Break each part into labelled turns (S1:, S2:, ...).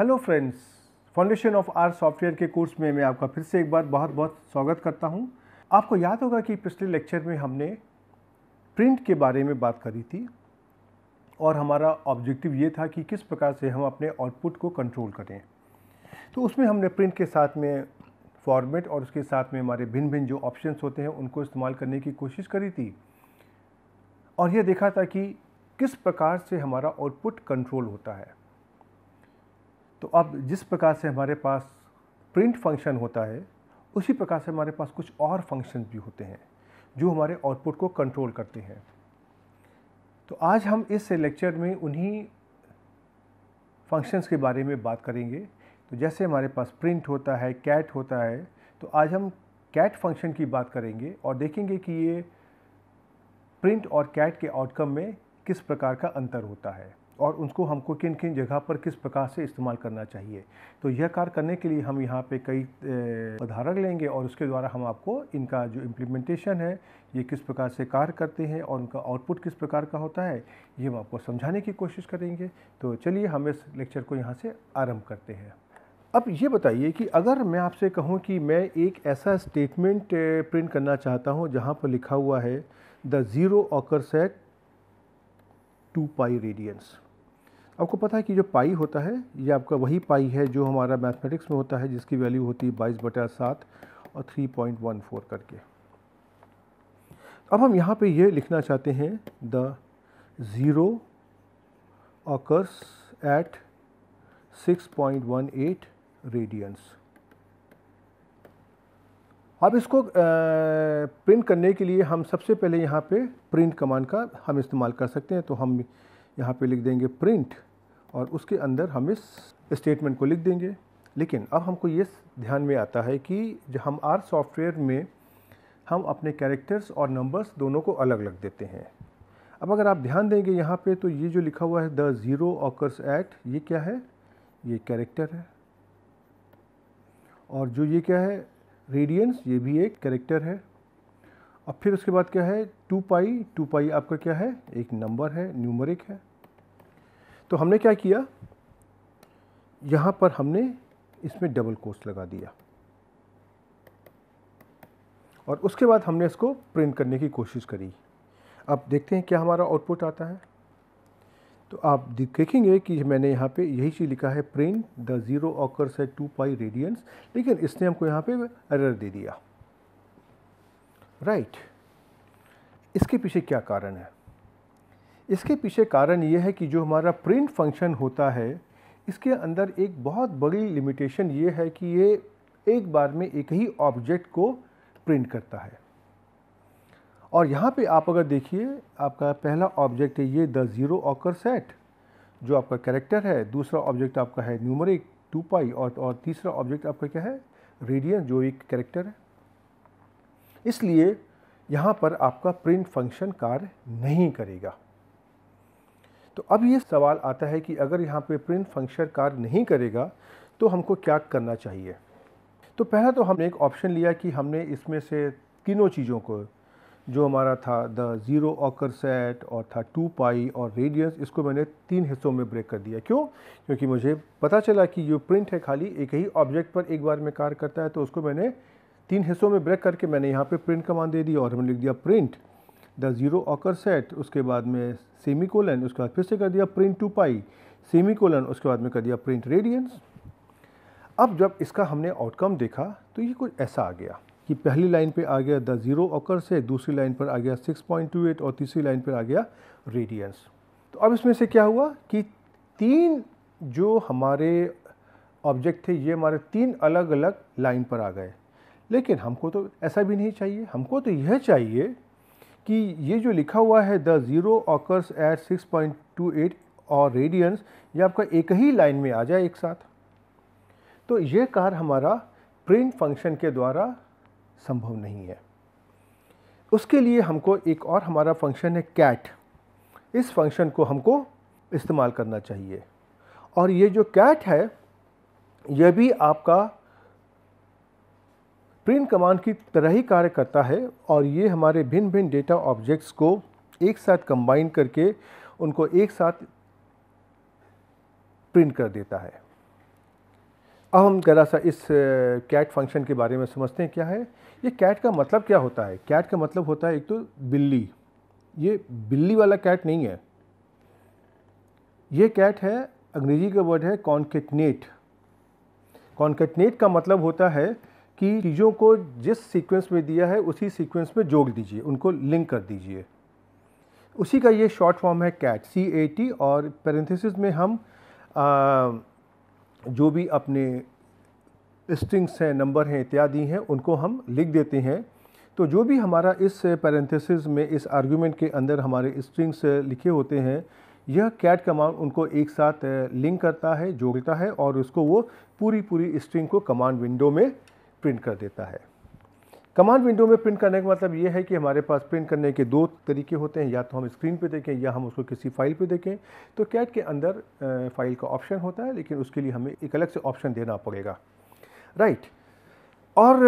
S1: Hello friends foundation of R software के course में मैं आपका फिर से एक बार बहुत बहुत स्वागत करता हूं। आपको याद होगा कि पिछले लेक्चर में हमने प्रिंट के बारे में बात करी थी और हमारा ऑब्जेक्टिव ये था कि किस प्रकार से हम अपने आउटपुट को कंट्रोल करें तो उसमें हमने प्रिंट के साथ में फॉर्मेट और उसके साथ में हमारे भिन्न भिन्न जो ऑप्शन होते हैं उनको इस्तेमाल करने की कोशिश करी थी और यह देखा था कि किस प्रकार से हमारा आउटपुट कंट्रोल होता है तो अब जिस प्रकार से हमारे पास प्रिंट फंक्शन होता है उसी प्रकार से हमारे पास कुछ और फंक्शन भी होते हैं जो हमारे आउटपुट को कंट्रोल करते हैं तो आज हम इस लेक्चर में उन्हीं फंक्शंस के बारे में बात करेंगे तो जैसे हमारे पास प्रिंट होता है कैट होता है तो आज हम कैट फंक्शन की बात करेंगे और देखेंगे कि ये प्रिंट और कैट के आउटकम में किस प्रकार का अंतर होता है और उनको हमको किन किन जगह पर किस प्रकार से इस्तेमाल करना चाहिए तो यह कार्य करने के लिए हम यहाँ पे कई उदाहरण लेंगे और उसके द्वारा हम आपको इनका जो इम्प्लीमेंटेशन है ये किस प्रकार से कार्य करते हैं और उनका आउटपुट किस प्रकार का होता है ये हम आपको समझाने की कोशिश करेंगे तो चलिए हम इस लेक्चर को यहाँ से आरम्भ करते हैं अब ये बताइए कि अगर मैं आपसे कहूँ कि मैं एक ऐसा स्टेटमेंट प्रिंट करना चाहता हूँ जहाँ पर लिखा हुआ है the zero occur set two pi radians आपको पता है कि जो पाई होता है ये आपका वही पाई है जो हमारा मैथमेटिक्स में होता है जिसकी वैल्यू होती है बाईस बटा सात और थ्री पॉइंट वन फोर करके अब हम यहाँ पे ये लिखना चाहते हैं the zero occurs at six point one eight radians अब इसको प्रिंट करने के लिए हम सबसे पहले यहाँ पे प्रिंट कमांड का हम इस्तेमाल कर सकते हैं तो हम यहाँ पे लिख देंगे प्रिंट और उसके अंदर हम इस स्टेटमेंट को लिख देंगे लेकिन अब हमको ये ध्यान में आता है कि जो हम आर सॉफ्टवेयर में हम अपने कैरेक्टर्स और नंबर्स दोनों को अलग अलग देते हैं अब अगर आप ध्यान देंगे यहाँ पे तो ये जो लिखा हुआ है द ज़ीरो ऑकर्स एट ये क्या है ये कैरेक्टर है और जो ये क्या है रेडियंस ये भी एक कैरेक्टर है और फिर उसके बाद क्या है टू पाई टू पाई आपका क्या है एक नंबर है न्यूमरिक है तो हमने क्या किया यहाँ पर हमने इसमें डबल कोर्स लगा दिया और उसके बाद हमने इसको प्रिंट करने की कोशिश करी अब देखते हैं क्या हमारा आउटपुट आता है तो आप देखेंगे कि मैंने यहाँ पे यही चीज़ लिखा है प्रिंट द ज़ीरो ऑकर्स है टू पाई रेडियंस लेकिन इसने हमको यहाँ पे एरर दे दिया राइट right. इसके पीछे क्या कारण है इसके पीछे कारण ये है कि जो हमारा प्रिंट फंक्शन होता है इसके अंदर एक बहुत बड़ी लिमिटेशन ये है कि ये एक बार में एक ही ऑब्जेक्ट को प्रिंट करता है और यहाँ पे आप अगर देखिए आपका पहला ऑब्जेक्ट है ये द ज़ीरो ऑकर सेट जो आपका कैरेक्टर है दूसरा ऑब्जेक्ट आपका है न्यूमरिक टू पाई और और तीसरा ऑब्जेक्ट आपका क्या है रेडियन जो एक कैरेक्टर है इसलिए यहाँ पर आपका प्रिंट फंक्शन कार्य नहीं करेगा तो अब ये सवाल आता है कि अगर यहाँ पे प्रिंट फंक्शन कार्य नहीं करेगा तो हमको क्या करना चाहिए तो पहला तो हमने एक ऑप्शन लिया कि हमने इसमें से तीनों चीज़ों को जो हमारा था द ज़ीरो ऑकर सेट और था टू पाई और रेडियंस इसको मैंने तीन हिस्सों में ब्रेक कर दिया क्यों क्योंकि मुझे पता चला कि जो प्रिंट है खाली एक ही ऑब्जेक्ट पर एक बार में कार्य करता है तो उसको मैंने तीन हिस्सों में ब्रेक करके मैंने यहाँ पे प्रिंट कमान दे दी और हमने लिख दिया print the zero occur set उसके बाद में सेमी कोलन उसके बाद फिर से कर दिया print two pi semicolon उसके बाद में कर दिया प्रिंट रेडियंस अब जब इसका हमने आउटकम देखा तो ये कुछ ऐसा आ गया कि पहली लाइन पे आ गया द ज़ीरो ऑकर से दूसरी लाइन पर आ गया 6.28 और तीसरी लाइन पर आ गया रेडियंस तो अब इसमें से क्या हुआ कि तीन जो हमारे ऑब्जेक्ट थे ये हमारे तीन अलग अलग लाइन पर आ गए लेकिन हमको तो ऐसा भी नहीं चाहिए हमको तो यह चाहिए कि ये जो लिखा हुआ है द ज़ीरो ऑकर्स एट 6.28 और रेडियंस ये आपका एक ही लाइन में आ जाए एक साथ तो ये कार हमारा प्रिंट फंक्शन के द्वारा संभव नहीं है उसके लिए हमको एक और हमारा फंक्शन है कैट इस फंक्शन को हमको इस्तेमाल करना चाहिए और ये जो कैट है यह भी आपका प्रिंट कमांड की तरह ही कार्य करता है और ये हमारे भिन्न भिन्न डेटा ऑब्जेक्ट्स को एक साथ कंबाइन करके उनको एक साथ प्रिंट कर देता है अब हम ज़रा सा इस कैट फंक्शन के बारे में समझते हैं क्या है ये कैट का मतलब क्या होता है कैट का मतलब होता है एक तो बिल्ली ये बिल्ली वाला कैट नहीं है ये कैट है अंग्रेजी का वर्ड है कॉन्केटनेट कॉन्केटनेट का मतलब होता है कि चीज़ों को जिस सीक्वेंस में दिया है उसी सीक्वेंस में जोड़ दीजिए उनको लिंक कर दीजिए उसी का ये शॉर्ट फॉर्म है कैट सी ए टी और पैरेंथेसिस में हम आ, जो भी अपने स्ट्रिंग्स हैं नंबर हैं इत्यादि हैं उनको हम लिख देते हैं तो जो भी हमारा इस पैरेंथेसिस में इस आर्ग्यूमेंट के अंदर हमारे स्ट्रिंग्स लिखे होते हैं यह कैट कमांड उनको एक साथ लिंक करता है जोड़ता है और उसको वो पूरी पूरी स्ट्रिंग को कमांड विंडो में प्रिंट कर देता है कमांड विंडो में प्रिंट करने का मतलब ये है कि हमारे पास प्रिंट करने के दो तरीके होते हैं या तो हम स्क्रीन पे देखें या हम उसको किसी फाइल पे देखें तो कैट के अंदर फाइल का ऑप्शन होता है लेकिन उसके लिए हमें एक अलग से ऑप्शन देना पड़ेगा राइट और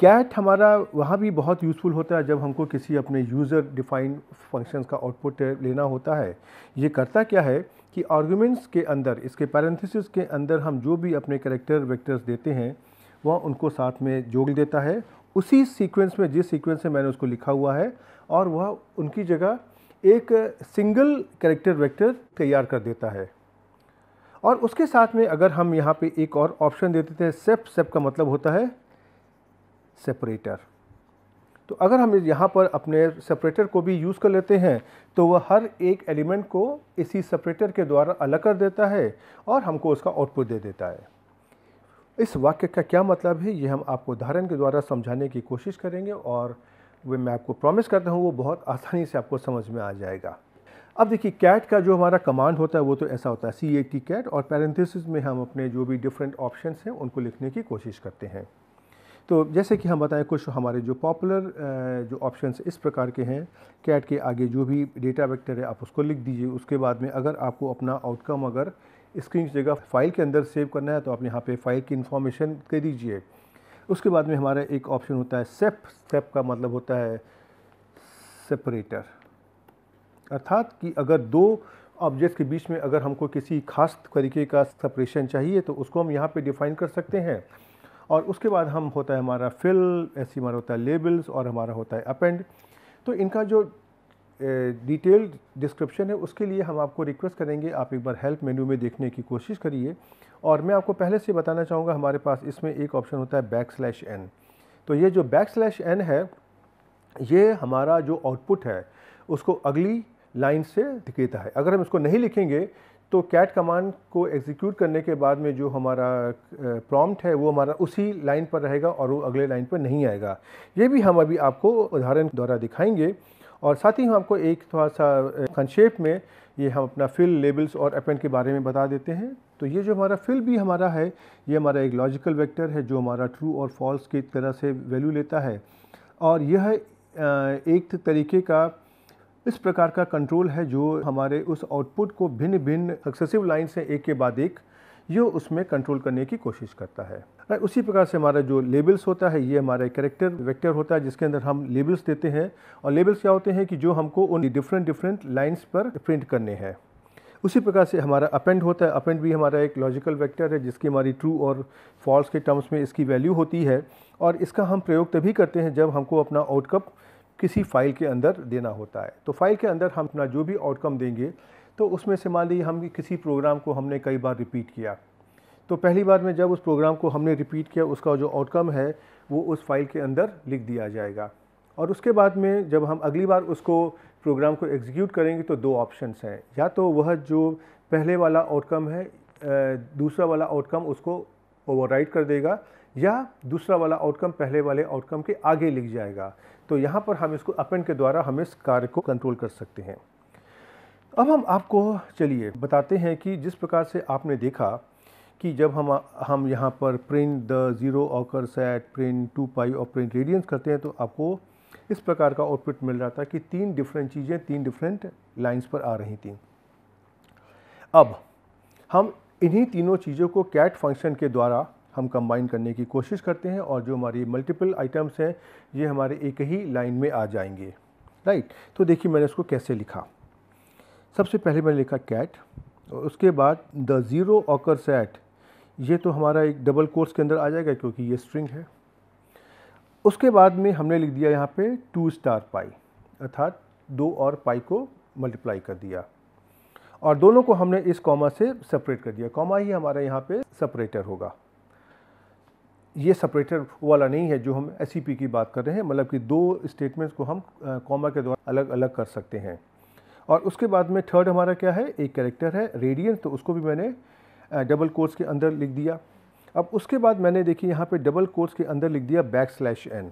S1: कैट हमारा वहाँ भी बहुत यूज़फुल होता है जब हमको किसी अपने यूज़र डिफाइंड फंक्शन का आउटपुट लेना होता है ये करता क्या है कि आर्गूमेंट्स के अंदर इसके पैरेंथिस के अंदर हम जो भी अपने करेक्टर वेक्टर्स देते हैं वह उनको साथ में जोड़ देता है उसी सीक्वेंस में जिस सीक्वेंस में मैंने उसको लिखा हुआ है और वह उनकी जगह एक सिंगल कैरेक्टर वेक्टर तैयार कर देता है और उसके साथ में अगर हम यहाँ पे एक और ऑप्शन दे देते हैं सेप सेप का मतलब होता है सेपरेटर तो अगर हम यहाँ पर अपने सेपरेटर को भी यूज़ कर लेते हैं तो वह हर एक एलिमेंट को इसी सेपरेटर के द्वारा अलग कर देता है और हमको उसका आउटपुट दे देता है इस वाक्य का क्या मतलब है ये हम आपको उदाहरण के द्वारा समझाने की कोशिश करेंगे और वे मैं आपको प्रॉमिस करता हूँ वो बहुत आसानी से आपको समझ में आ जाएगा अब देखिए कैट का जो हमारा कमांड होता है वो तो ऐसा होता है सी ए टी कैट और पैरेंथिस में हम अपने जो भी डिफरेंट ऑप्शन हैं उनको लिखने की कोशिश करते हैं तो जैसे कि हम बताएं कुछ हमारे जो पॉपुलर जो ऑप्शन इस प्रकार के हैं कैट के आगे जो भी डेटा वेक्टर है आप उसको लिख दीजिए उसके बाद में अगर आपको अपना आउटकम अगर स्क्रीन की जगह फ़ाइल के अंदर सेव करना है तो आप यहाँ पे फाइल की इन्फॉर्मेशन दे दीजिए उसके बाद में हमारा एक ऑप्शन होता है सेप सेप का मतलब होता है सेपरेटर अर्थात कि अगर दो ऑब्जेक्ट्स के बीच में अगर हमको किसी खास तरीके का सेपरेशन चाहिए तो उसको हम यहाँ पे डिफ़ाइन कर सकते हैं और उसके बाद हम होता है हमारा फिल ऐसी हमारा होता है लेबल्स और हमारा होता है अपेंड तो इनका जो डिटेल्ड डिस्क्रिप्शन है उसके लिए हम आपको रिक्वेस्ट करेंगे आप एक बार हेल्प मेन्यू में देखने की कोशिश करिए और मैं आपको पहले से बताना चाहूँगा हमारे पास इसमें एक ऑप्शन होता है बैक स्लैश एन तो ये जो बैक स्लैश एन है ये हमारा जो आउटपुट है उसको अगली लाइन से दिखेता है अगर हम इसको नहीं लिखेंगे तो कैट कमांड को एग्जीक्यूट करने के बाद में जो हमारा प्रॉम्प्ट है वो हमारा उसी लाइन पर रहेगा और वो अगले लाइन पर नहीं आएगा ये भी हम अभी आपको उदाहरण द्वारा दिखाएंगे और साथ ही हम आपको एक थोड़ा सा संक्षेप में ये हम अपना फिल लेबल्स और अपन के बारे में बता देते हैं तो ये जो हमारा फिल भी हमारा है ये हमारा एक लॉजिकल वेक्टर है जो हमारा ट्रू और फॉल्स की तरह से वैल्यू लेता है और यह एक तरीके का इस प्रकार का कंट्रोल है जो हमारे उस आउटपुट को भिन्न भिन्न सक्सेसिव लाइन से एक के बाद एक ये उसमें कंट्रोल करने की कोशिश करता है उसी प्रकार से हमारा जो लेबल्स होता है ये हमारा करेक्टर वेक्टर होता है जिसके अंदर हम लेबल्स देते हैं और लेबल्स क्या होते हैं कि जो हमको उन डिफरेंट डिफरेंट लाइन्स पर प्रिंट करने हैं उसी प्रकार से हमारा अपेंड होता है अपेंड भी हमारा एक लॉजिकल वेक्टर है जिसकी हमारी ट्रू और फॉल्स के टर्म्स में इसकी वैल्यू होती है और इसका हम प्रयोग तभी करते हैं जब हमको अपना आउटकम किसी फाइल के अंदर देना होता है तो फाइल के अंदर हम अपना जो भी आउटकम देंगे तो उसमें से मान लीजिए हम किसी प्रोग्राम को हमने कई बार रिपीट किया तो पहली बार में जब उस प्रोग्राम को हमने रिपीट किया उसका जो आउटकम है वो उस फाइल के अंदर लिख दिया जाएगा और उसके बाद में जब हम अगली बार उसको प्रोग्राम को एग्जीक्यूट करेंगे तो दो ऑप्शंस हैं या तो वह जो पहले वाला आउटकम है दूसरा वाला आउटकम उसको ओवरराइट कर देगा या दूसरा वाला आउटकम पहले वाले आउटकम के आगे लिख जाएगा तो यहाँ पर हम इसको अपन के द्वारा हम इस कार्य को कंट्रोल कर सकते हैं अब हम आपको चलिए बताते हैं कि जिस प्रकार से आपने देखा कि जब हम हम यहाँ पर print the zero occur set print two pi और प्रिंट रेडियंस करते हैं तो आपको इस प्रकार का आउटपुट मिल रहा था कि तीन डिफरेंट चीज़ें तीन डिफरेंट लाइंस पर आ रही थी अब हम इन्हीं तीनों चीज़ों को कैट फंक्शन के द्वारा हम कंबाइन करने की कोशिश करते हैं और जो हमारी मल्टीपल आइटम्स हैं ये हमारे एक ही लाइन में आ जाएंगे राइट तो देखिए मैंने इसको कैसे लिखा सबसे पहले मैंने लिखा कैट और उसके बाद द ज़ीरो ऑकर सेट ये तो हमारा एक डबल कोर्स के अंदर आ जाएगा क्योंकि ये स्ट्रिंग है उसके बाद में हमने लिख दिया यहाँ पे टू स्टार पाई अर्थात दो और पाई को मल्टीप्लाई कर दिया और दोनों को हमने इस कॉमा से सेपरेट कर दिया कॉमा ही हमारा यहाँ पे सेपरेटर होगा ये सेपरेटर वाला नहीं है जो हम एस e की बात कर रहे हैं मतलब कि दो स्टेटमेंट्स को हम कॉमा के द्वारा अलग अलग कर सकते हैं और उसके बाद में थर्ड हमारा क्या है एक कैरेक्टर है रेडियंस तो उसको भी मैंने डबल कोर्स के अंदर लिख दिया अब उसके बाद मैंने देखी यहाँ पे डबल कोर्स के अंदर लिख दिया बैक स्लैश एन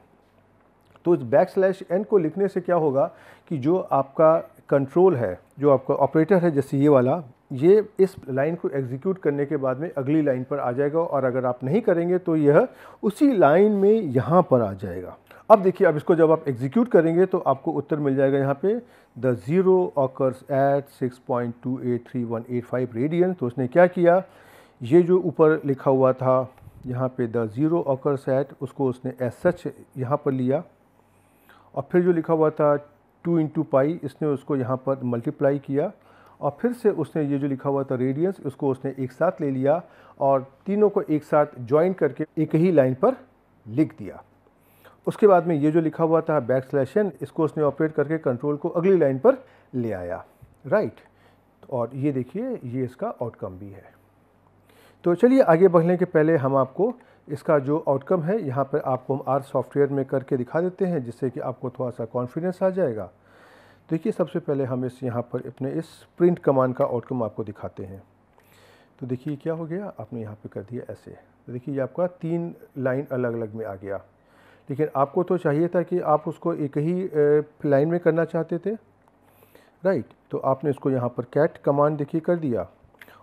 S1: तो इस बैक स्लैश एन को लिखने से क्या होगा कि जो आपका कंट्रोल है जो आपका ऑपरेटर है जैसे ये वाला ये इस लाइन को एग्जीक्यूट करने के बाद में अगली लाइन पर आ जाएगा और अगर आप नहीं करेंगे तो यह उसी लाइन में यहाँ पर आ जाएगा अब देखिए अब इसको जब आप एग्जीक्यूट करेंगे तो आपको उत्तर मिल जाएगा यहाँ पे the zero occurs at six point two eight three one eight five radian तो उसने क्या किया ये जो ऊपर लिखा हुआ था यहाँ पे द ज़ीरो ऑकर्स एट उसको उसने एस सच यहाँ पर लिया और फिर जो लिखा हुआ था टू इंटू पाई इसने उसको यहाँ पर मल्टीप्लाई किया और फिर से उसने ये जो लिखा हुआ था रेडियंस उसको उसने एक साथ ले लिया और तीनों को एक साथ ज्वाइन करके एक ही लाइन पर लिख दिया उसके बाद में ये जो लिखा हुआ था बैक स्लैश एन इसको उसने ऑपरेट करके कंट्रोल को अगली लाइन पर ले आया राइट और ये देखिए ये इसका आउटकम भी है तो चलिए आगे बढ़ने के पहले हम आपको इसका जो आउटकम है यहाँ पर आपको हम आर सॉफ्टवेयर में करके दिखा देते हैं जिससे कि आपको थोड़ा सा कॉन्फिडेंस आ जाएगा देखिए सबसे पहले हम इस यहाँ पर अपने इस प्रिंट कमांड का आउटकम आपको दिखाते हैं तो देखिए क्या हो गया आपने यहाँ पे कर दिया ऐसे तो देखिए ये आपका तीन लाइन अलग अलग में आ गया लेकिन आपको तो चाहिए था कि आप उसको एक ही लाइन में करना चाहते थे राइट तो आपने इसको यहाँ पर कैट कमांड देखिए कर दिया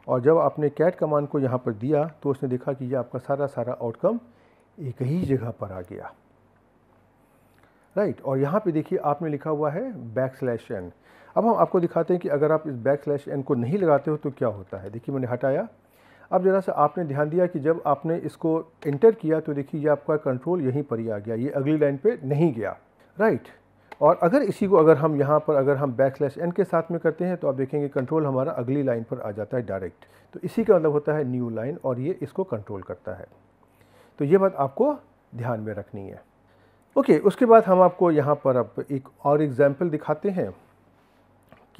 S1: और जब आपने कैट कमांड को यहाँ पर दिया तो उसने देखा कि ये आपका सारा सारा आउटकम एक ही जगह पर आ गया राइट right. और यहाँ पे देखिए आपने लिखा हुआ है बैक स्लैश एन अब हम आपको दिखाते हैं कि अगर आप इस बैक स्लैश एन को नहीं लगाते हो तो क्या होता है देखिए मैंने हटाया अब ज़रा सा आपने ध्यान दिया कि जब आपने इसको इंटर किया तो देखिए ये आपका कंट्रोल यहीं पर ही आ गया ये अगली लाइन पे नहीं गया राइट और अगर इसी को अगर हम यहाँ पर अगर हम बैक स्लैश एन के साथ में करते हैं तो आप देखेंगे कंट्रोल हमारा अगली लाइन पर आ जाता है डायरेक्ट तो इसी का मतलब होता है न्यू लाइन और ये इसको कंट्रोल करता है तो ये बात आपको ध्यान में रखनी है ओके okay, उसके बाद हम आपको यहाँ पर अब एक और एग्ज़ाम्पल दिखाते हैं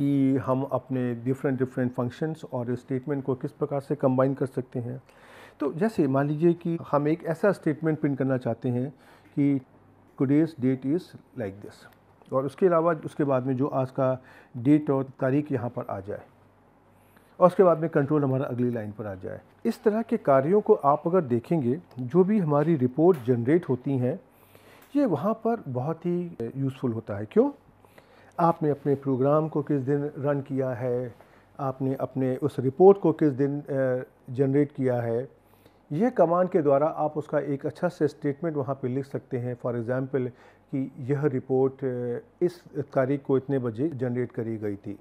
S1: कि हम अपने डिफरेंट डिफरेंट फंक्शंस और स्टेटमेंट को किस प्रकार से कंबाइन कर सकते हैं तो जैसे मान लीजिए कि हम एक ऐसा स्टेटमेंट प्रिंट करना चाहते हैं कि today's date is like this और उसके अलावा उसके बाद में जो आज का डेट और तारीख यहाँ पर आ जाए और उसके बाद में कंट्रोल हमारा अगली लाइन पर आ जाए इस तरह के कार्यों को आप अगर देखेंगे जो भी हमारी रिपोर्ट जनरेट होती हैं ये वहाँ पर बहुत ही यूज़फुल होता है क्यों आपने अपने प्रोग्राम को किस दिन रन किया है आपने अपने उस रिपोर्ट को किस दिन जनरेट किया है यह कमांड के द्वारा आप उसका एक अच्छा से स्टेटमेंट वहाँ पे लिख सकते हैं फॉर एग्ज़ाम्पल कि यह रिपोर्ट इस तारीख को इतने बजे जनरेट करी गई थी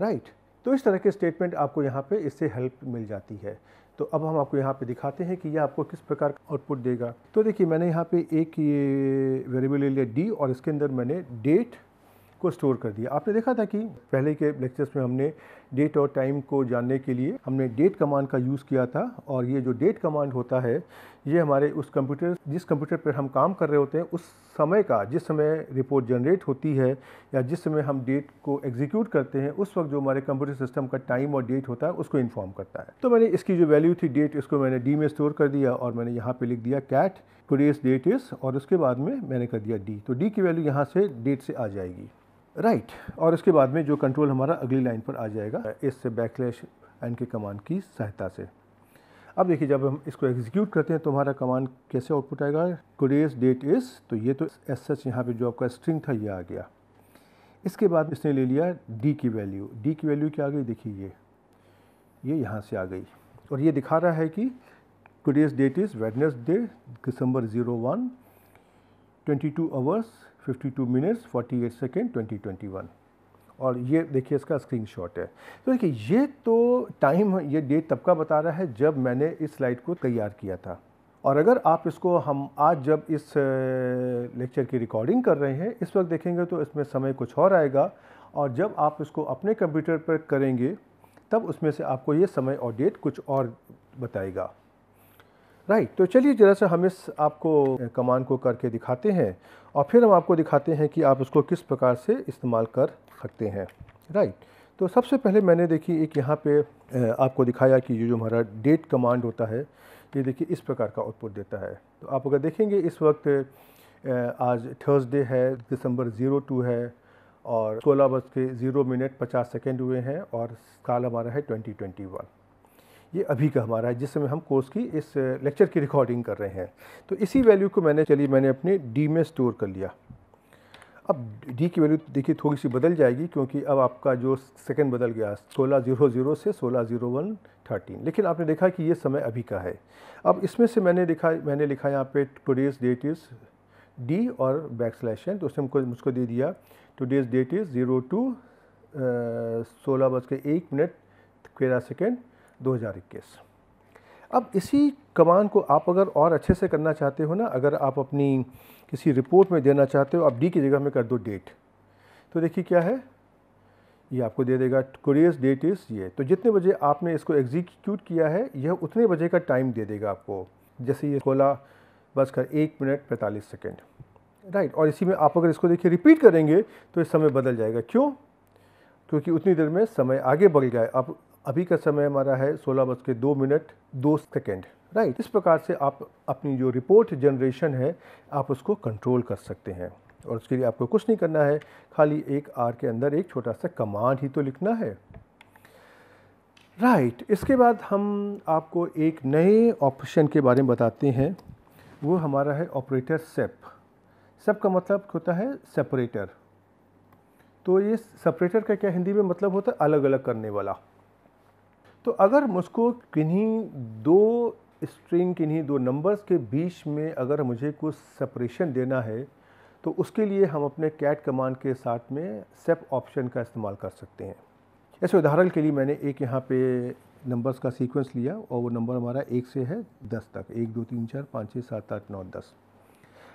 S1: राइट right. तो इस तरह के स्टेटमेंट आपको यहाँ पे इससे हेल्प मिल जाती है तो अब हम आपको यहाँ पे दिखाते हैं कि यह आपको किस प्रकार का आउटपुट देगा तो देखिए मैंने यहाँ पे एक ये वेरिएबल ले लिया डी और इसके अंदर मैंने डेट को स्टोर कर दिया आपने देखा था कि पहले के लेक्चर्स में हमने डेट और टाइम को जानने के लिए हमने डेट कमांड का यूज़ किया था और ये जो डेट कमांड होता है ये हमारे उस कंप्यूटर जिस कंप्यूटर पर हम काम कर रहे होते हैं उस समय का जिस समय रिपोर्ट जनरेट होती है या जिस समय हम डेट को एग्जीक्यूट करते हैं उस वक्त जो हमारे कंप्यूटर सिस्टम का टाइम और डेट होता है उसको इन्फॉर्म करता है तो मैंने इसकी जो वैल्यू थी डेट इसको मैंने डी में स्टोर कर दिया और मैंने यहाँ पर लिख दिया कैट टूडेज डेट इज़ और उसके बाद में मैंने कर दिया डी तो डी की वैल्यू यहाँ से डेट से आ जाएगी राइट right. और इसके बाद में जो कंट्रोल हमारा अगली लाइन पर आ जाएगा इस बैकलैश एंड के कमांड की सहायता से अब देखिए जब हम इसको एग्जीक्यूट करते हैं तो हमारा कमांड कैसे आउटपुट आएगा टुडेज डेट इज़ तो ये तो एस सच यहाँ पर जो आपका स्ट्रिंग था ये आ गया इसके बाद इसने ले लिया डी की वैल्यू डी की वैल्यू क्या आ गई देखिए ये ये यहाँ से आ गई और ये दिखा रहा है कि today's date is Wednesday December zero one twenty two hours 52 minutes 48 second one और ये देखिए इसका शॉट है तो देखिए ये तो टाइम ये डेट तब का बता रहा है जब मैंने इस स्लाइड को तैयार किया था और अगर आप इसको हम आज जब इस लेक्चर की रिकॉर्डिंग कर रहे हैं इस वक्त देखेंगे तो इसमें समय कुछ और आएगा और जब आप इसको अपने कंप्यूटर पर करेंगे तब उसमें से आपको ये समय और डेट कुछ और बताएगा राइट तो चलिए ज़रा सा हम इस आपको कमान को करके दिखाते हैं और फिर हम आपको दिखाते हैं कि आप उसको किस प्रकार से इस्तेमाल कर सकते हैं राइट तो सबसे पहले मैंने देखी एक यहाँ पे आपको दिखाया कि ये जो हमारा डेट कमांड होता है ये देखिए इस प्रकार का आउटपुट देता है तो आप अगर देखेंगे इस वक्त आज थर्सडे है दिसंबर ज़ीरो टू है और सोलह बज के ज़ीरो मिनट पचास सेकेंड हुए हैं और साल हमारा है ट्वेंटी ट्वेंटी वन ये अभी का हमारा है जिस समय हम कोर्स की इस लेक्चर की रिकॉर्डिंग कर रहे हैं तो इसी वैल्यू को मैंने चलिए मैंने अपने डी में स्टोर कर लिया अब डी की वैल्यू देखिए थोड़ी सी बदल जाएगी क्योंकि अब आपका जो सेकंड बदल गया सोलह जीरो जीरो से सोलह जीरो वन थर्टीन लेकिन आपने देखा कि ये समय अभी का है अब इसमें से मैंने लिखा मैंने लिखा यहाँ पे टुडेज़ डेट इज़ डी और बैक स्लैश है तो उसने हमको मुझको दे दिया today's date is zero two सोलह बज के एक मिनट तेरह सेकेंड 2021 अब इसी कमान को आप अगर और अच्छे से करना चाहते हो ना अगर आप अपनी किसी रिपोर्ट में देना चाहते हो आप डी की जगह में कर दो डेट तो देखिए क्या है ये आपको दे देगा कुरियस डेट इस ये तो जितने बजे आपने इसको एग्जीक्यूट किया है यह उतने बजे का टाइम दे देगा आपको जैसे ये खोला कर एक मिनट पैंतालीस सेकेंड राइट और इसी में आप अगर इसको देखिए रिपीट करेंगे तो ये समय बदल जाएगा क्यों क्योंकि उतनी देर में समय आगे बढ़ गया है अब अभी का समय हमारा है सोलह बज के दो मिनट दो सेकेंड राइट इस प्रकार से आप अपनी जो रिपोर्ट जनरेशन है आप उसको कंट्रोल कर सकते हैं और उसके लिए आपको कुछ नहीं करना है खाली एक आर के अंदर एक छोटा सा कमांड ही तो लिखना है राइट right. इसके बाद हम आपको एक नए ऑप्शन के बारे में बताते हैं वो हमारा है ऑपरेटर सेप सेप का मतलब होता है सेपरेटर तो ये सेपरेटर का क्या हिंदी में मतलब होता है अलग अलग करने वाला तो अगर मुझको किन्हीं दो स्ट्रिंग किन्हीं दो नंबर्स के बीच में अगर मुझे कुछ सेपरेशन देना है तो उसके लिए हम अपने कैट कमांड के साथ में सेप ऑप्शन का इस्तेमाल कर सकते हैं ऐसे उदाहरण के लिए मैंने एक यहाँ पे नंबर्स का सीक्वेंस लिया और वो नंबर हमारा एक से है दस तक एक दो तीन चार पाँच छः सात आठ नौ दस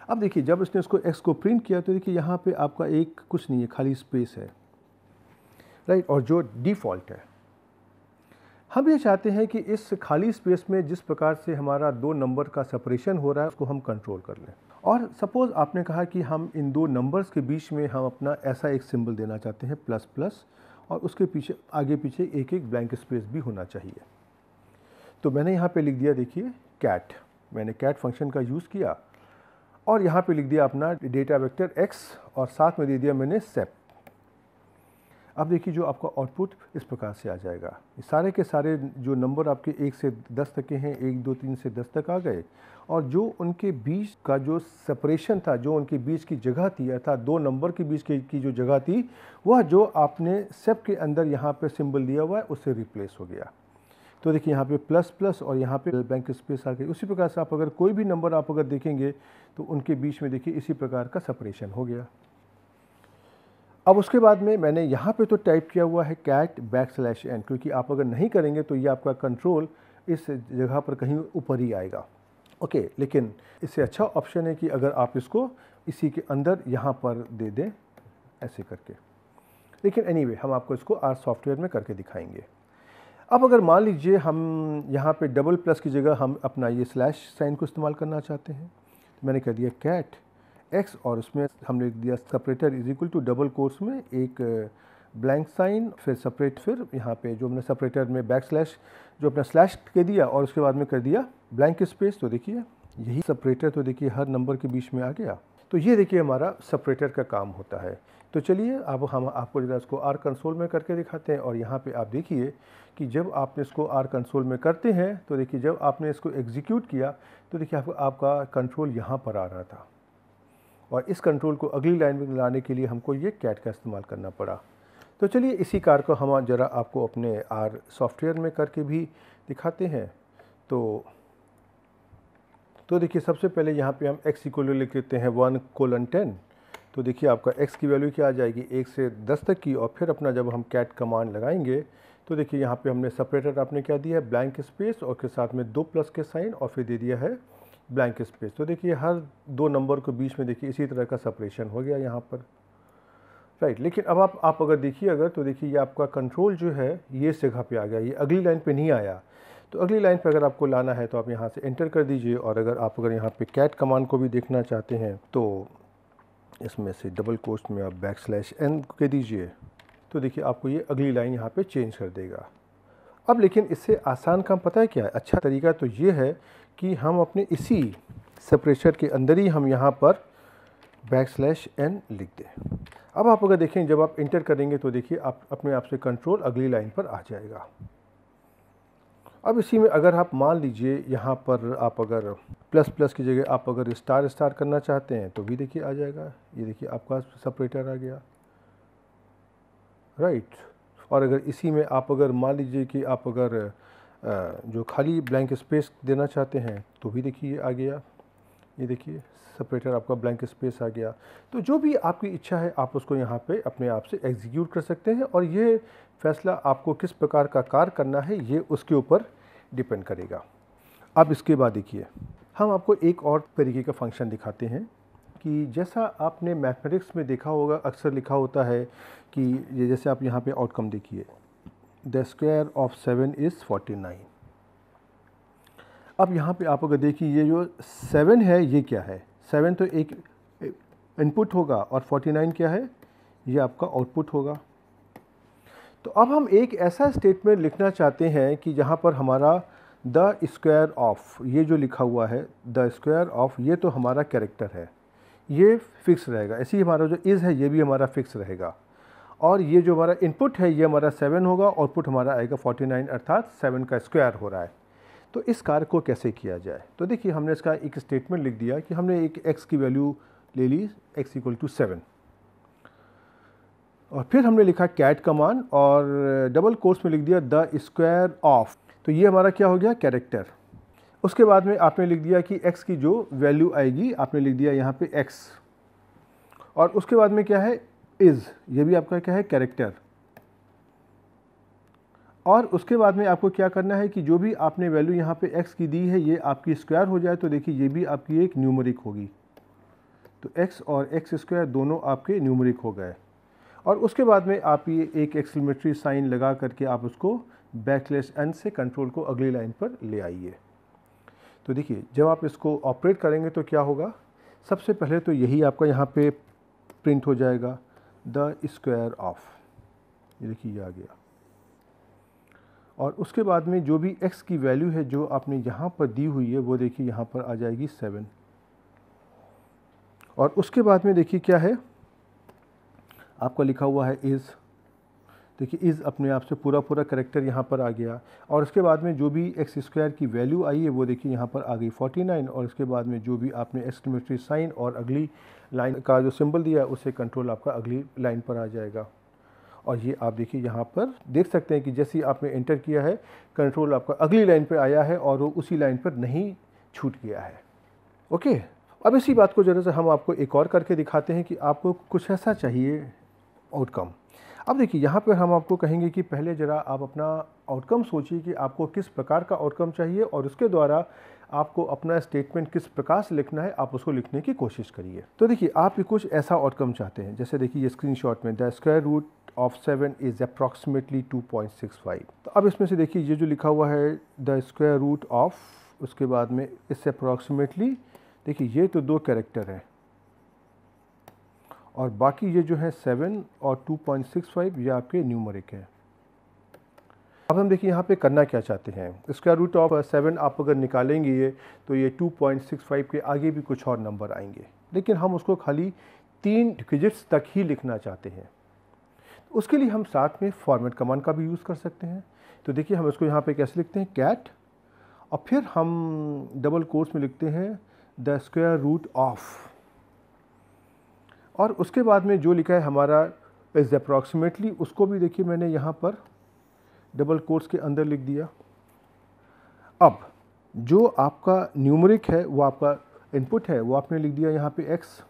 S1: अब देखिए जब इसने उसको एक्स को प्रिंट किया तो देखिए यहाँ पे आपका एक कुछ नहीं है खाली स्पेस है राइट और जो डिफ़ॉल्ट है हम ये चाहते हैं कि इस खाली स्पेस में जिस प्रकार से हमारा दो नंबर का सेपरेशन हो रहा है उसको हम कंट्रोल कर लें और सपोज़ आपने कहा कि हम इन दो नंबर्स के बीच में हम अपना ऐसा एक सिंबल देना चाहते हैं प्लस प्लस और उसके पीछे आगे पीछे एक एक ब्लैंक स्पेस भी होना चाहिए तो मैंने यहाँ पे लिख दिया देखिए कैट मैंने कैट फंक्शन का यूज़ किया और यहाँ पे लिख दिया अपना डेटा वेक्टर एक्स और साथ में दे दिया मैंने सेप अब देखिए जो आपका आउटपुट इस प्रकार से आ जाएगा सारे के सारे जो नंबर आपके एक से दस तक के हैं एक दो तीन से दस तक आ गए और जो उनके बीच का जो सेपरेशन था जो उनके बीच की जगह थी अर्थात दो नंबर के बीच की, की जो जगह थी वह जो आपने सेप के अंदर यहाँ पर सिम्बल दिया हुआ है उससे रिप्लेस हो गया तो देखिए यहाँ पे प्लस प्लस और यहाँ पे बैंक स्पेस आ गई उसी प्रकार से आप अगर कोई भी नंबर आप अगर देखेंगे तो उनके बीच में देखिए इसी प्रकार का सेपरेशन हो गया अब उसके बाद में मैंने यहाँ पे तो टाइप किया हुआ है कैट बैक स्लैश एन क्योंकि आप अगर नहीं करेंगे तो ये आपका कंट्रोल इस जगह पर कहीं ऊपर ही आएगा ओके लेकिन इससे अच्छा ऑप्शन है कि अगर आप इसको इसी के अंदर यहाँ पर दे दें ऐसे करके लेकिन एनी anyway, हम आपको इसको आर सॉफ्टवेयर में करके दिखाएंगे अब अगर मान लीजिए हम यहाँ पे डबल प्लस की जगह हम अपना ये स्लैश साइन को इस्तेमाल करना चाहते हैं तो मैंने कह दिया कैट एक्स और उसमें हमने लिख दिया separator is equal to double quotes में एक ब्लैंक साइन फिर सेपरेट फिर यहाँ पे जो हमने सेपरेटर में बैक स्लैश जो अपना स्लैश के दिया और उसके बाद में कर दिया ब्लैंक स्पेस तो देखिए यही सेपरेटर तो देखिए हर नंबर के बीच में आ गया तो ये देखिए हमारा सेपरेटर का काम होता है तो चलिए अब हम आपको ज़रा इसको आर कंसोल में करके दिखाते हैं और यहाँ पे आप देखिए कि जब आपने इसको आर कंसोल में करते हैं तो देखिए जब आपने इसको एग्जीक्यूट किया तो देखिए आपका कंट्रोल यहाँ पर आ रहा था और इस कंट्रोल को अगली लाइन में लाने के लिए हमको ये कैट का इस्तेमाल करना पड़ा तो चलिए इसी कार को हम ज़रा आपको अपने आर सॉफ्टवेयर में करके भी दिखाते हैं तो तो देखिए सबसे पहले यहाँ पे हम एक्स इक्वल लिख देते हैं वन कोलन टेन तो देखिए आपका एक्स की वैल्यू क्या आ जाएगी एक से दस तक की और फिर अपना जब हम कैट कमांड लगाएंगे तो देखिए यहाँ पे हमने सेपरेटर आपने क्या दिया है ब्लैंक स्पेस और के साथ में दो प्लस के साइन और फिर दे दिया है ब्लैंक स्पेस तो देखिए हर दो नंबर को बीच में देखिए इसी तरह का सपरेशन हो गया यहाँ पर राइट लेकिन अब आप आप अगर देखिए अगर तो देखिए ये आपका कंट्रोल जो है ये जगह पे आ गया ये अगली लाइन पे नहीं आया तो अगली लाइन पे अगर आपको लाना है तो आप यहाँ से एंटर कर दीजिए और अगर आप अगर यहाँ पे कैट कमांड को भी देखना चाहते हैं तो इसमें से डबल कोस्ट में आप बैक स्लैश एन कह दीजिए तो देखिए आपको ये अगली लाइन यहाँ पर चेंज कर देगा अब लेकिन इससे आसान काम पता है क्या है अच्छा तरीका तो ये है कि हम अपने इसी सप्रेशर के अंदर ही हम यहाँ पर बैक स्लैश एन लिख दें अब आप अगर देखें जब आप इंटर करेंगे तो देखिए आप अपने आप से कंट्रोल अगली लाइन पर आ जाएगा अब इसी में अगर आप मान लीजिए यहाँ पर आप अगर प्लस प्लस की जगह आप अगर स्टार स्टार करना चाहते हैं तो भी देखिए आ जाएगा ये देखिए आपका सपरेटर आ गया राइट और अगर इसी में आप अगर मान लीजिए कि आप अगर जो खाली ब्लैंक स्पेस देना चाहते हैं तो भी देखिए आ गया ये देखिए सेपरेटर आपका ब्लैंक स्पेस आ गया तो जो भी आपकी इच्छा है आप उसको यहाँ पे अपने आप से एग्जीक्यूट कर सकते हैं और ये फैसला आपको किस प्रकार का कार्य करना है ये उसके ऊपर डिपेंड करेगा अब इसके बाद देखिए हम आपको एक और तरीके का फंक्शन दिखाते हैं कि जैसा आपने मैथमेटिक्स में देखा होगा अक्सर लिखा होता है कि जैसे आप यहाँ पे आउटकम देखिए the square of seven is forty nine अब यहाँ पे आप अगर देखिए ये जो सेवन है ये क्या है सेवन तो एक इनपुट होगा और फोर्टी नाइन क्या है ये आपका आउटपुट होगा तो अब हम एक ऐसा स्टेटमेंट लिखना चाहते हैं कि जहाँ पर हमारा द स्क्वायर ऑफ ये जो लिखा हुआ है द स्क्वायर ऑफ ये तो हमारा कैरेक्टर है ये फिक्स रहेगा ऐसे ही हमारा जो इज़ है ये भी हमारा फिक्स रहेगा और ये जो हमारा इनपुट है ये हमारा सेवन होगा आउटपुट हमारा आएगा फोर्टी नाइन अर्थात सेवन का स्क्वायर हो रहा है तो इस कार्य को कैसे किया जाए तो देखिए हमने इसका एक स्टेटमेंट लिख दिया कि हमने एक एक्स की वैल्यू ले ली एक्स इक्वल टू सेवन और फिर हमने लिखा कैट कमान और डबल कोर्स में लिख दिया द स्क्वायर ऑफ तो ये हमारा क्या हो गया कैरेक्टर उसके बाद में आपने लिख दिया कि एक्स की जो वैल्यू आएगी आपने लिख दिया यहाँ पे एक्स और उसके बाद में क्या है इज़ ये भी आपका क्या है कैरेक्टर और उसके बाद में आपको क्या करना है कि जो भी आपने वैल्यू यहाँ पे एक्स की दी है ये आपकी स्क्वायर हो जाए तो देखिए ये भी आपकी एक न्यूमरिक होगी तो एक्स और एक्स स्क्वायर दोनों आपके न्यूमरिक हो गए और उसके बाद में आप ये एक एक्सलमेट्री साइन लगा करके आप उसको बैकलेस एन से कंट्रोल को अगली लाइन पर ले आइए तो देखिए जब आप इसको ऑपरेट करेंगे तो क्या होगा सबसे पहले तो यही आपका यहाँ पे प्रिंट हो जाएगा द स्क्वायर ऑफ ये देखिए आ गया और उसके बाद में जो भी x की वैल्यू है जो आपने यहाँ पर दी हुई है वो देखिए यहाँ पर आ जाएगी सेवन और उसके बाद में देखिए क्या है आपका लिखा हुआ है इज़ देखिए इज़ अपने आप से पूरा पूरा करेक्टर यहाँ पर आ गया और उसके बाद में जो भी एक्स स्क्वायर की वैल्यू आई है वो देखिए यहाँ पर आ गई 49 और उसके बाद में जो भी आपने एक्सक्लेमेटरी साइन और अगली लाइन का जो सिंबल दिया है उसे कंट्रोल आपका अगली लाइन पर आ जाएगा और ये आप देखिए यहाँ पर देख सकते हैं कि जैसे ही आपने एंटर किया है कंट्रोल आपका अगली लाइन पर आया है और वो उसी लाइन पर नहीं छूट गया है ओके अब इसी बात को ज़रा से हम आपको एक और करके दिखाते हैं कि आपको कुछ ऐसा चाहिए आउटकम अब देखिए यहाँ पर हम आपको कहेंगे कि पहले ज़रा आप अपना आउटकम सोचिए कि आपको किस प्रकार का आउटकम चाहिए और उसके द्वारा आपको अपना स्टेटमेंट किस प्रकार से लिखना है आप उसको लिखने की कोशिश करिए तो देखिए आप भी कुछ ऐसा आउटकम चाहते हैं जैसे देखिए ये शॉट में the square root of seven is approximately two point six five तो अब इसमें से देखिए ये जो लिखा हुआ है द स्क्वायर रूट ऑफ उसके बाद में इससे अप्रॉक्सीमेटली देखिए ये तो दो कैरेक्टर हैं और बाकी ये जो है सेवन और टू पॉइंट सिक्स फाइव ये आपके न्यूमरिक है अब हम देखिए यहाँ पे करना क्या चाहते हैं स्क्वायर रूट ऑफ सेवन आप अगर निकालेंगे ये तो ये टू पॉइंट सिक्स फाइव के आगे भी कुछ और नंबर आएंगे लेकिन हम उसको खाली तीन डिजिट्स तक ही लिखना चाहते हैं उसके लिए हम साथ में फॉर्मेट कमांड का भी यूज़ कर सकते हैं तो देखिए हम इसको यहाँ पे कैसे लिखते हैं कैट और फिर हम डबल कोर्स में लिखते हैं द स्क्वायर रूट ऑफ़ और उसके बाद में जो लिखा है हमारा इज़ अप्रॉक्सीमेटली उसको भी देखिए मैंने यहाँ पर डबल कोर्स के अंदर लिख दिया अब जो आपका न्यूमरिक है वो आपका इनपुट है वो आपने लिख दिया यहाँ पे x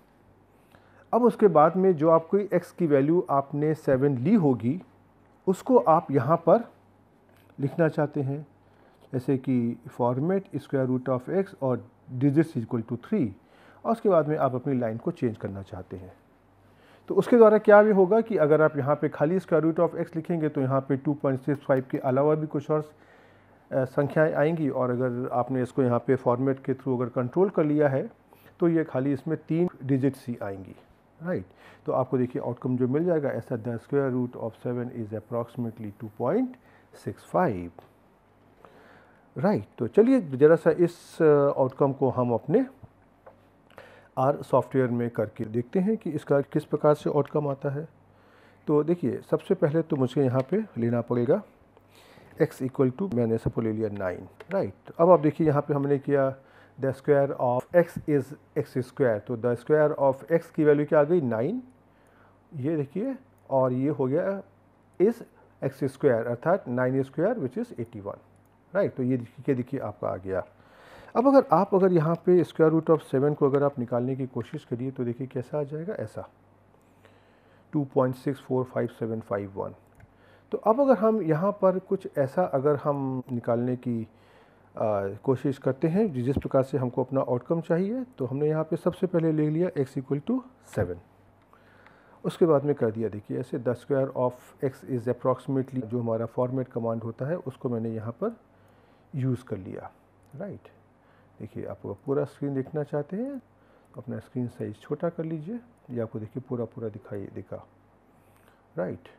S1: अब उसके बाद में जो आपकी x की वैल्यू आपने सेवन ली होगी उसको आप यहाँ पर लिखना चाहते हैं जैसे कि format square root of X और डिजिट्स इक्वल टू थ्री और उसके बाद में आप अपनी लाइन को चेंज करना चाहते हैं तो उसके द्वारा क्या भी होगा कि अगर आप यहाँ पे खाली स्क्वायर रूट ऑफ एक्स लिखेंगे तो यहाँ पे 2.65 के अलावा भी कुछ और संख्याएं आएंगी और अगर आपने इसको यहाँ पे फॉर्मेट के थ्रू अगर कंट्रोल कर लिया है तो ये खाली इसमें तीन डिजिट सी आएंगी राइट तो आपको देखिए आउटकम जो मिल जाएगा ऐसा the square root of seven is approximately two point six five right तो चलिए ज़रा सा इस आउटकम को हम अपने आर सॉफ्टवेयर में करके देखते हैं कि इसका किस प्रकार से आउटकम आता है तो देखिए सबसे पहले तो मुझे यहाँ पे लेना पड़ेगा x इक्वल टू मैंने सबको ले लिया नाइन राइट अब आप देखिए यहाँ पे हमने किया the square of x is X square तो द स्क्वायर ऑफ x की वैल्यू क्या आ गई नाइन ये देखिए और ये हो गया इज़ एक्स स्क्वायर अर्थात nine square which is eighty one right तो ये देखिए आपका आ गया अब अगर आप अगर यहाँ पे स्क्वायर रूट ऑफ सेवन को अगर आप निकालने की कोशिश करिए तो देखिए कैसा आ जाएगा ऐसा 2.645751 तो अब अगर हम यहाँ पर कुछ ऐसा अगर हम निकालने की आ, कोशिश करते हैं जिस प्रकार से हमको अपना आउटकम चाहिए तो हमने यहाँ पे सबसे पहले ले लिया x इक्वल टू सेवन उसके बाद में कर दिया देखिए ऐसे the square of x is approximately जो हमारा फॉर्मेट कमांड होता है उसको मैंने यहाँ पर यूज़ कर लिया राइट right? देखिए आपको पूरा स्क्रीन देखना चाहते हैं तो अपना स्क्रीन साइज़ छोटा कर लीजिए ये आपको देखिए पूरा पूरा दिखाई दिखा राइट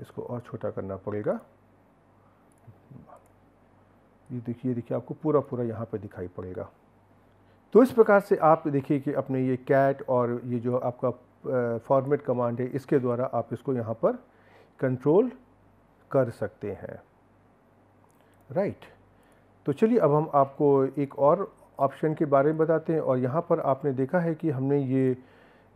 S1: इसको और छोटा करना पड़ेगा ये देखिए देखिए आपको पूरा पूरा यहाँ पर दिखाई पड़ेगा तो इस प्रकार से आप देखिए कि अपने ये कैट और ये जो आपका फॉर्मेट कमांड है इसके द्वारा आप इसको यहाँ पर कंट्रोल कर सकते हैं राइट right. तो चलिए अब हम आपको एक और ऑप्शन के बारे में बताते हैं और यहाँ पर आपने देखा है कि हमने ये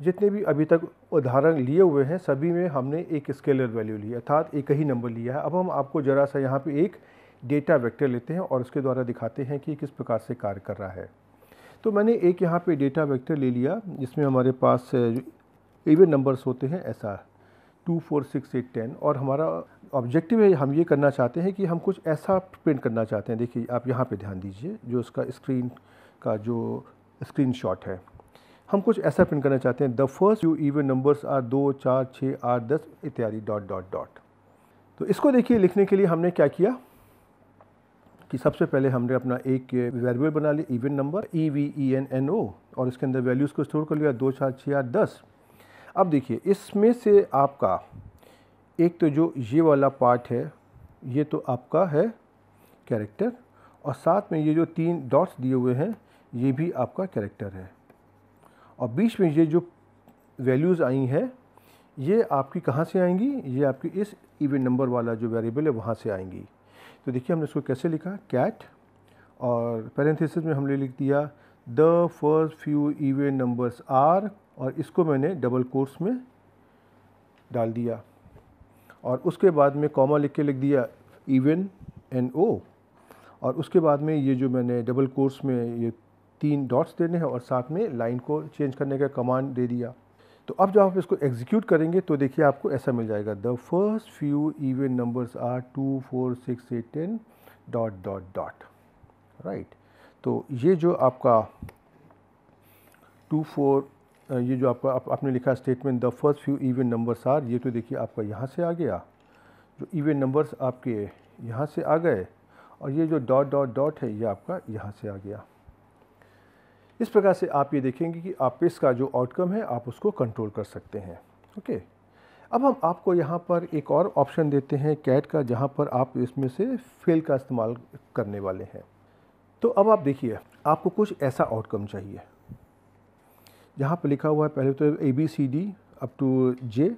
S1: जितने भी अभी तक उदाहरण लिए हुए हैं सभी में हमने एक स्केलर वैल्यू ली अर्थात एक ही नंबर लिया है अब हम आपको ज़रा सा यहाँ पे एक डेटा वेक्टर लेते हैं और उसके द्वारा दिखाते हैं कि किस प्रकार से कार्य कर रहा है तो मैंने एक यहाँ पे डेटा वेक्टर ले लिया जिसमें हमारे पास इवन uh, नंबर्स होते हैं ऐसा two four six eight ten और हमारा ऑब्जेक्टिव है हम ये करना चाहते हैं कि हम कुछ ऐसा प्रिंट करना चाहते हैं देखिए आप यहाँ पे ध्यान दीजिए जो उसका स्क्रीन का जो स्क्रीन शॉट है हम कुछ ऐसा प्रिंट करना चाहते हैं the first few even numbers are दो चार छः आठ दस इत्यादि डॉट डॉट डॉट तो इसको देखिए लिखने के लिए हमने क्या किया कि सबसे पहले हमने अपना एक वेरिएबल बना लिया even number E V E N N O और इसके अंदर वैल्यूज़ को स्टोर कर लिया दो चार छः आठ दस अब देखिए इसमें से आपका एक तो जो ये वाला पार्ट है ये तो आपका है कैरेक्टर और साथ में ये जो तीन डॉट्स दिए हुए हैं ये भी आपका कैरेक्टर है और बीच में ये जो वैल्यूज़ आई हैं ये आपकी कहाँ से आएंगी ये आपकी इस इवेंट नंबर वाला जो वेरिएबल है वहाँ से आएंगी तो देखिए हमने इसको कैसे लिखा कैट और पैरेंथिस में हमने लिख दिया the first few even numbers are और इसको मैंने डबल कोर्स में डाल दिया और उसके बाद में कॉमा लिख के लिख दिया इवन एन ओ और उसके बाद में ये जो मैंने डबल कोर्स में ये तीन डॉट्स देने हैं और साथ में लाइन को चेंज करने का कमांड दे दिया तो अब जब आप इसको एग्जीक्यूट करेंगे तो देखिए आपको ऐसा मिल जाएगा the first few even numbers are two four six eight ten dot dot dot right तो ये जो आपका टू फोर ये जो आपका आप, आपने लिखा statement the first few even numbers are ये तो देखिए आपका यहाँ से आ गया जो इवेंट नंबर्स आपके यहाँ से आ गए और ये जो डॉट डॉट डॉट है ये आपका यहाँ से आ गया इस प्रकार से आप ये देखेंगे कि आप इसका जो आउटकम है आप उसको कंट्रोल कर सकते हैं ओके अब हम आपको यहाँ पर एक और ऑप्शन देते हैं कैट का जहाँ पर आप इसमें से फेल का इस्तेमाल करने वाले हैं तो अब आप देखिए आपको कुछ ऐसा आउटकम चाहिए यहाँ पे लिखा हुआ है पहले तो A B C D up to J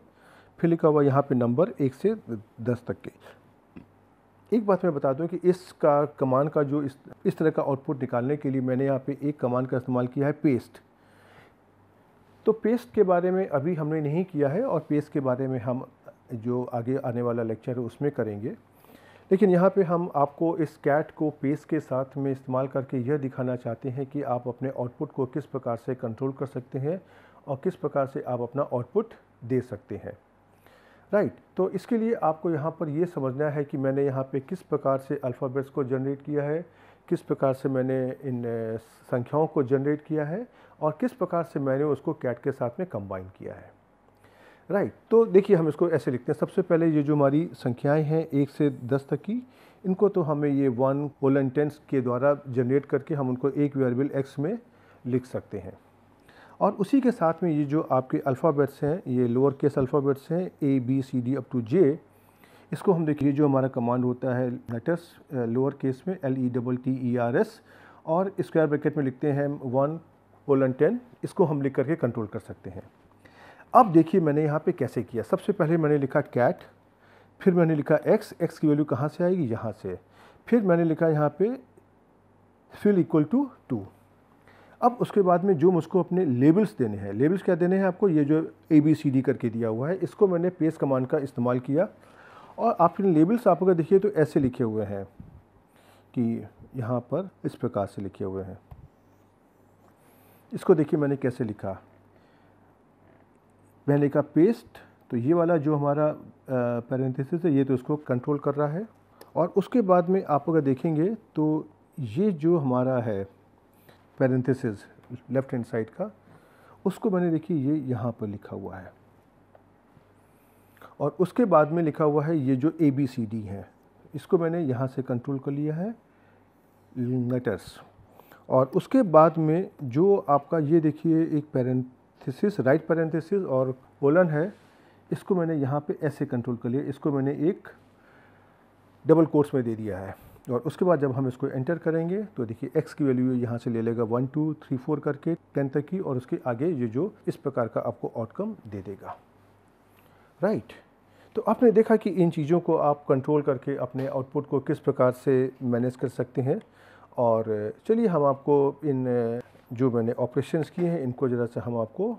S1: फिर लिखा हुआ यहाँ पे नंबर एक से दस तक के एक बात मैं बता दूं कि इसका कमान का जो इस इस तरह का आउटपुट निकालने के लिए मैंने यहाँ पे एक कमान का इस्तेमाल किया है पेस्ट तो पेस्ट के बारे में अभी हमने नहीं किया है और पेस्ट के बारे में हम जो आगे आने वाला लेक्चर है उसमें करेंगे लेकिन यहाँ पे हम आपको इस कैट को पेस के साथ में इस्तेमाल करके यह दिखाना चाहते हैं कि आप अपने आउटपुट को किस प्रकार से कंट्रोल कर सकते हैं और किस प्रकार से आप अपना आउटपुट दे सकते हैं राइट right, तो इसके लिए आपको यहाँ पर यह समझना है कि मैंने यहाँ पे किस प्रकार से अल्फ़ाबेट्स को जनरेट किया है किस प्रकार से मैंने इन संख्याओं को जनरेट किया है और किस प्रकार से मैंने उसको कैट के साथ में कंबाइन किया है राइट तो देखिए हम इसको ऐसे लिखते हैं सबसे पहले ये जो हमारी संख्याएं हैं एक से दस तक की इनको तो हमें ये वन कोलन टेंस के द्वारा जनरेट करके हम उनको एक वेरिएबल एक्स में लिख सकते हैं और उसी के साथ में ये जो आपके अल्फ़ाबेट्स हैं ये लोअर केस अल्फ़ाबेट्स हैं A B C D up to J इसको हम देखिए जो हमारा कमांड होता है लेटर्स लोअर केस में L E double T E R S और स्क्वायर ब्रैकेट में लिखते हैं वन कोलन टेन इसको हम लिख करके कंट्रोल कर सकते हैं अब देखिए मैंने यहाँ पे कैसे किया सबसे पहले मैंने लिखा कैट फिर मैंने लिखा एक्स एक्स की वैल्यू कहाँ से आएगी यहाँ से फिर मैंने लिखा यहाँ पे फिल इक्वल टू टू अब उसके बाद में जो मुझको अपने लेबल्स देने हैं लेबल्स क्या देने हैं आपको ये जो ए बी सी डी करके दिया हुआ है इसको मैंने पेस कमांड का इस्तेमाल किया और आपके लेबल्स आप अगर देखिए तो ऐसे लिखे हुए हैं कि यहाँ पर इस प्रकार से लिखे हुए हैं इसको देखिए मैंने कैसे लिखा मैंने लिखा पेस्ट तो ये वाला जो हमारा पैरेंथिस है ये तो इसको कंट्रोल कर रहा है और उसके बाद में आप अगर देखेंगे तो ये जो हमारा है पैरेंथिस लेफ़्ट हैंड साइड का उसको मैंने देखिए ये यहाँ पर लिखा हुआ है और उसके बाद में लिखा हुआ है ये जो ए बी सी डी है इसको मैंने यहाँ से कंट्रोल कर लिया है लेटर्स और उसके बाद में जो आपका ये देखिए एक पेरेंट पैरेंथेसिस राइट पैरेंथेसिस और कोलन है इसको मैंने यहाँ पे ऐसे कंट्रोल कर लिया इसको मैंने एक डबल कोर्स में दे दिया है और उसके बाद जब हम इसको एंटर करेंगे तो देखिए एक्स की वैल्यू यहाँ से ले लेगा वन टू थ्री फोर करके टेन तक की और उसके आगे ये जो इस प्रकार का आपको आउटकम दे देगा राइट तो आपने देखा कि इन चीज़ों को आप कंट्रोल करके अपने आउटपुट को किस प्रकार से मैनेज कर सकते हैं और चलिए हम आपको इन जो मैंने ऑपरेशंस किए हैं इनको ज़रा सा हम आपको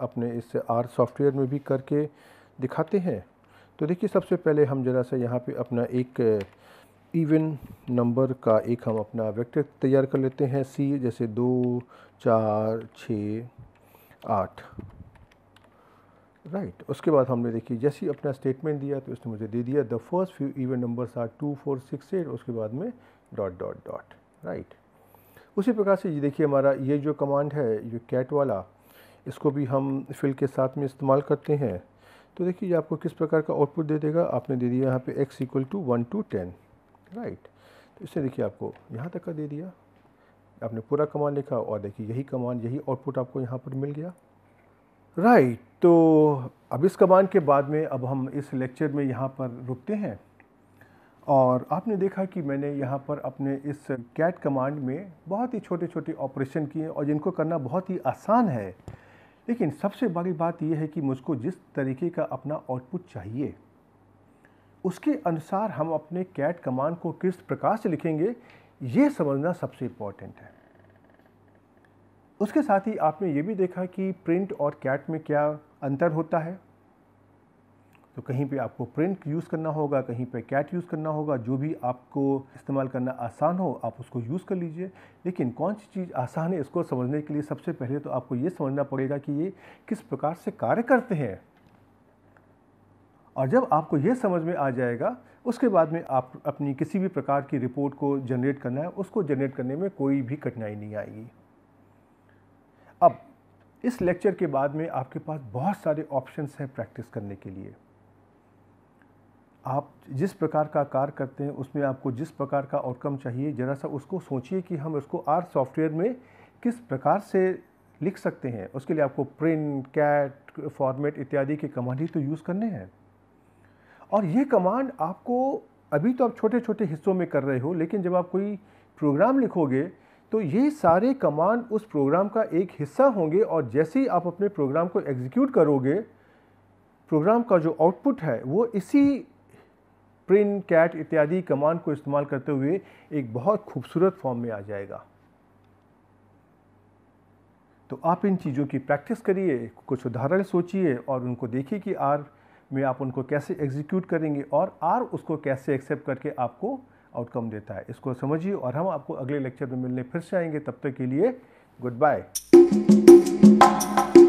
S1: अपने इस आर सॉफ्टवेयर में भी करके दिखाते हैं तो देखिए सबसे पहले हम ज़रा सा यहाँ पे अपना एक इवन नंबर का एक हम अपना वेक्टर तैयार कर लेते हैं सी जैसे दो चार छ आठ राइट right. उसके बाद हमने देखिए जैसे ही अपना स्टेटमेंट दिया तो इसने मुझे दे दिया the first few even numbers are two four six eight उसके बाद में डॉट डॉट डॉट राइट उसी प्रकार से ये देखिए हमारा ये जो कमांड है ये कैट वाला इसको भी हम फिल के साथ में इस्तेमाल करते हैं तो देखिए ये आपको किस प्रकार का आउटपुट दे देगा आपने दे दिया यहाँ पे x equal to one to ten right तो इसे देखिए आपको यहाँ तक का दे दिया आपने पूरा कमांड लिखा और देखिए यही कमांड यही आउटपुट आपको यहाँ पर मिल गया राइट तो अब इस कमांड के बाद में अब हम इस लेक्चर में यहाँ पर रुकते हैं और आपने देखा कि मैंने यहाँ पर अपने इस कैट कमांड में बहुत ही छोटे छोटे ऑपरेशन किए और जिनको करना बहुत ही आसान है लेकिन सबसे बड़ी बात यह है कि मुझको जिस तरीके का अपना आउटपुट चाहिए उसके अनुसार हम अपने कैट कमांड को किस प्रकार से लिखेंगे ये समझना सबसे इम्पॉर्टेंट है उसके साथ ही आपने ये भी देखा कि प्रिंट और कैट में क्या अंतर होता है तो कहीं पे आपको प्रिंट यूज़ करना होगा कहीं पे कैट यूज़ करना होगा जो भी आपको इस्तेमाल करना आसान हो आप उसको यूज़ कर लीजिए लेकिन कौन सी चीज़ आसान है इसको समझने के लिए सबसे पहले तो आपको ये समझना पड़ेगा कि ये किस प्रकार से कार्य करते हैं और जब आपको ये समझ में आ जाएगा उसके बाद में आप अपनी किसी भी प्रकार की रिपोर्ट को जनरेट करना है उसको जनरेट करने में कोई भी कठिनाई नहीं आएगी अब इस लेक्चर के बाद में आपके पास बहुत सारे ऑप्शंस हैं प्रैक्टिस करने के लिए आप जिस प्रकार का कार्य करते हैं उसमें आपको जिस प्रकार का आउटकम चाहिए ज़रा सा उसको सोचिए कि हम उसको आर सॉफ्टवेयर में किस प्रकार से लिख सकते हैं उसके लिए आपको प्रिंट कैट फॉर्मेट इत्यादि के कमांड ही तो यूज़ करने हैं और ये कमांड आपको अभी तो आप छोटे छोटे हिस्सों में कर रहे हो लेकिन जब आप कोई प्रोग्राम लिखोगे तो ये सारे कमांड उस प्रोग्राम का एक हिस्सा होंगे और जैसे ही आप अपने प्रोग्राम को एग्जीक्यूट करोगे प्रोग्राम का जो आउटपुट है वो इसी प्रिंट कैट इत्यादि कमांड को इस्तेमाल करते हुए एक बहुत खूबसूरत फॉर्म में आ जाएगा तो आप इन चीज़ों की प्रैक्टिस करिए कुछ उदाहरण सोचिए और उनको देखिए कि आर में आप उनको कैसे एग्जीक्यूट करेंगे और आर उसको कैसे एक्सेप्ट करके आपको आउटकम देता है इसको समझिए और हम आपको अगले लेक्चर में मिलने फिर से आएंगे तब तक के लिए गुड बाय